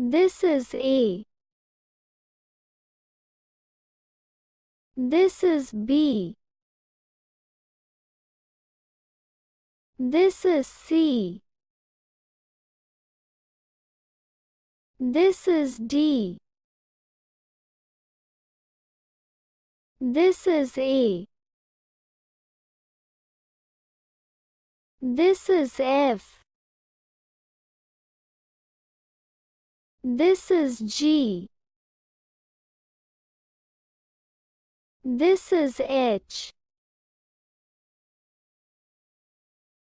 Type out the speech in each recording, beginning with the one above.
This is A. This is B. This is C. This is D. This is A. This is F. This is G. This is H.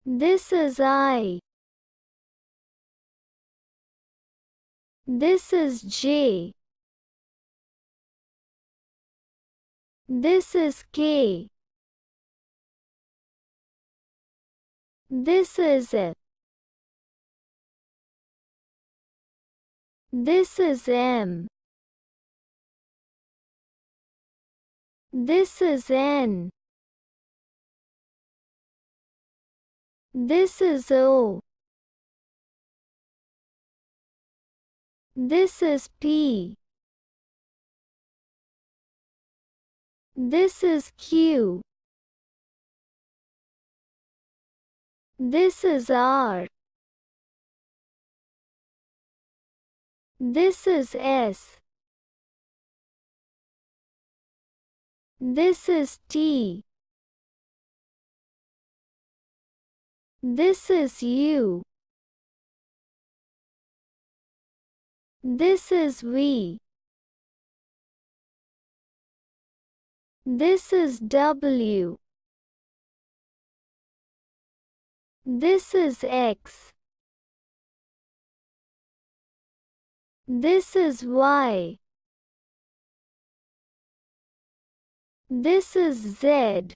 This is I. This is J. This is K. This is it. This is M. This is N. This is O. This is P. This is Q. This is R. This is S. This is T. This is U. This is V. This is W. This is X. This is Y. This is Z.